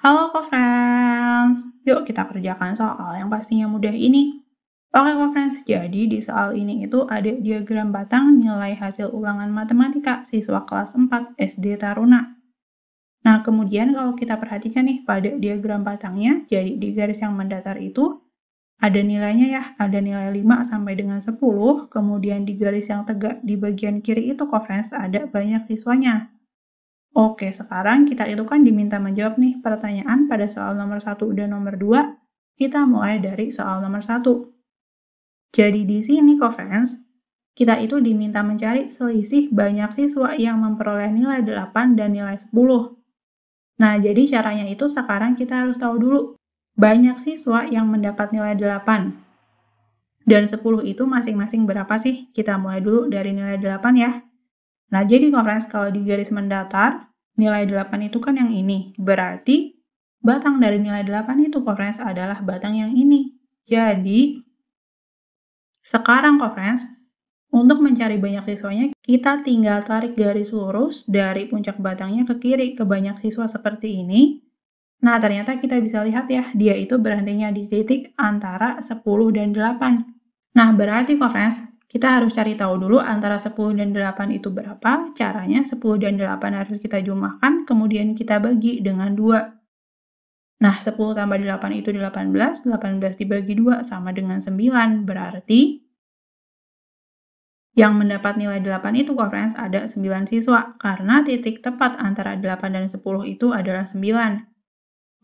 Halo co yuk kita kerjakan soal yang pastinya mudah ini. Oke co jadi di soal ini itu ada diagram batang nilai hasil ulangan matematika siswa kelas 4 SD Taruna. Nah kemudian kalau kita perhatikan nih pada diagram batangnya, jadi di garis yang mendatar itu ada nilainya ya, ada nilai 5 sampai dengan 10, kemudian di garis yang tegak di bagian kiri itu co ada banyak siswanya. Oke, sekarang kita itu kan diminta menjawab nih pertanyaan pada soal nomor 1 dan nomor 2. Kita mulai dari soal nomor 1. Jadi di sini, co-friends, kita itu diminta mencari selisih banyak siswa yang memperoleh nilai 8 dan nilai 10. Nah, jadi caranya itu sekarang kita harus tahu dulu banyak siswa yang mendapat nilai 8. Dan 10 itu masing-masing berapa sih? Kita mulai dulu dari nilai 8 ya. Nah, jadi conference kalau di garis mendatar, nilai 8 itu kan yang ini. Berarti batang dari nilai 8 itu kofrens adalah batang yang ini. Jadi, sekarang kofrens untuk mencari banyak siswanya, kita tinggal tarik garis lurus dari puncak batangnya ke kiri ke banyak siswa seperti ini. Nah, ternyata kita bisa lihat ya, dia itu berhentinya di titik antara 10 dan 8. Nah, berarti kofrens. Kita harus cari tahu dulu antara 10 dan 8 itu berapa. Caranya 10 dan 8 harus kita jumlahkan, kemudian kita bagi dengan 2. Nah, 10 tambah 8 itu 18, 18 dibagi 2 sama dengan 9, berarti yang mendapat nilai 8 itu conference ada 9 siswa, karena titik tepat antara 8 dan 10 itu adalah 9.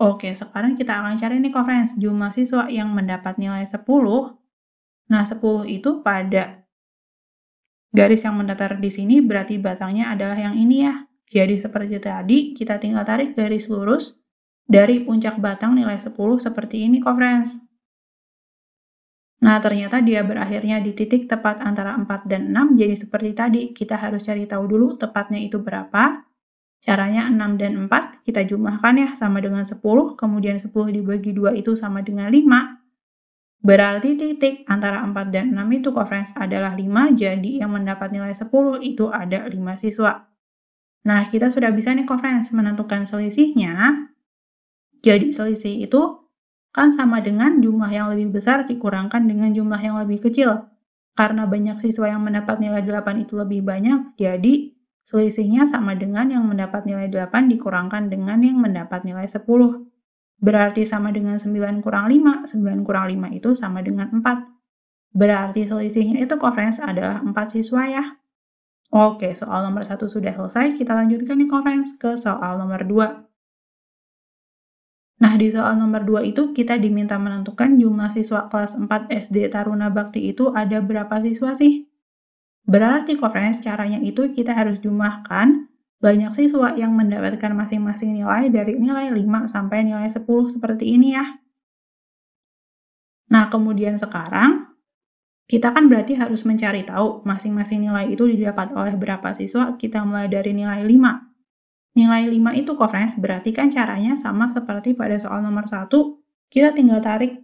Oke, sekarang kita akan cari nih conference, jumlah siswa yang mendapat nilai 10 Nah, 10 itu pada garis yang mendatar di sini berarti batangnya adalah yang ini ya. Jadi seperti tadi, kita tinggal tarik garis lurus dari puncak batang nilai 10 seperti ini kok, friends. Nah, ternyata dia berakhirnya di titik tepat antara 4 dan 6. Jadi seperti tadi, kita harus cari tahu dulu tepatnya itu berapa. Caranya 6 dan 4 kita jumlahkan ya sama dengan 10, kemudian 10 dibagi 2 itu sama dengan 5. Berarti titik antara 4 dan 6 itu conference adalah 5, jadi yang mendapat nilai 10 itu ada 5 siswa. Nah, kita sudah bisa nih conference menentukan selisihnya. Jadi selisih itu kan sama dengan jumlah yang lebih besar dikurangkan dengan jumlah yang lebih kecil. Karena banyak siswa yang mendapat nilai 8 itu lebih banyak, jadi selisihnya sama dengan yang mendapat nilai 8 dikurangkan dengan yang mendapat nilai 10. Berarti sama dengan 9 kurang 5. 9 kurang 5 itu sama dengan 4. Berarti selisihnya itu conference adalah 4 siswa ya. Oke, soal nomor 1 sudah selesai. Kita lanjutkan nih conference ke soal nomor 2. Nah, di soal nomor 2 itu kita diminta menentukan jumlah siswa kelas 4 SD Taruna Bakti itu ada berapa siswa sih? Berarti conference caranya itu kita harus jumlahkan banyak siswa yang mendapatkan masing-masing nilai dari nilai 5 sampai nilai 10 seperti ini ya. Nah, kemudian sekarang kita kan berarti harus mencari tahu masing-masing nilai itu didapat oleh berapa siswa, kita mulai dari nilai 5. Nilai 5 itu, kofrens, berarti kan caranya sama seperti pada soal nomor 1, kita tinggal tarik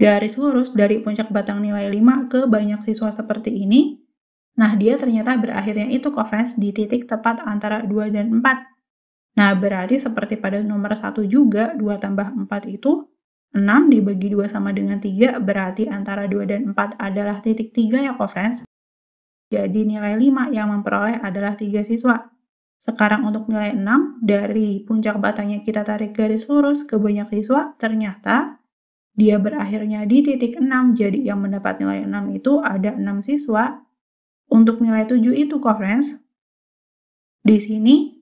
garis lurus dari puncak batang nilai 5 ke banyak siswa seperti ini, Nah, dia ternyata berakhirnya itu covariance di titik tepat antara 2 dan 4. Nah, berarti seperti pada nomor 1 juga, 2 tambah 4 itu 6 dibagi 2 sama dengan 3, berarti antara 2 dan 4 adalah titik 3 ya covariance. Jadi nilai 5 yang memperoleh adalah 3 siswa. Sekarang untuk nilai 6, dari puncak batangnya kita tarik garis lurus ke banyak siswa, ternyata dia berakhirnya di titik 6, jadi yang mendapat nilai 6 itu ada 6 siswa, untuk nilai 7 itu Cohrens, di sini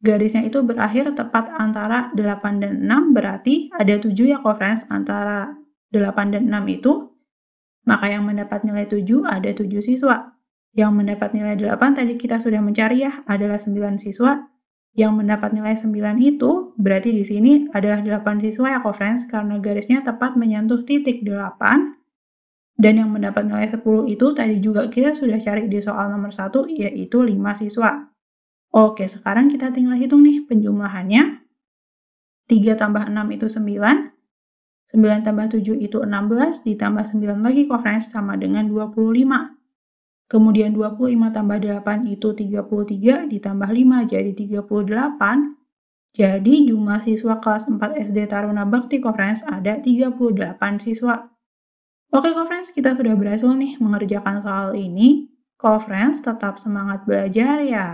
garisnya itu berakhir tepat antara 8 dan 6, berarti ada 7 ya Cohrens antara 8 dan 6 itu. Maka yang mendapat nilai 7 ada 7 siswa. Yang mendapat nilai 8 tadi kita sudah mencari ya, adalah 9 siswa. Yang mendapat nilai 9 itu berarti di sini adalah 8 siswa ya, Cohrens, karena garisnya tepat menyentuh titik 8 dan yang mendapat nilai 10 itu tadi juga kita sudah cari di soal nomor 1 yaitu 5 siswa. Oke, sekarang kita tinggal hitung nih penjumlahannya. 3 tambah 6 itu 9. 9 tambah 7 itu 16, ditambah 9 lagi conference sama dengan 25. Kemudian 25 tambah 8 itu 33, ditambah 5 jadi 38. Jadi jumlah siswa kelas 4 SD Taruna Bakti Conference ada 38 siswa. Oke, okay, friends kita sudah berhasil nih mengerjakan soal ini. Conference, friends tetap semangat belajar ya.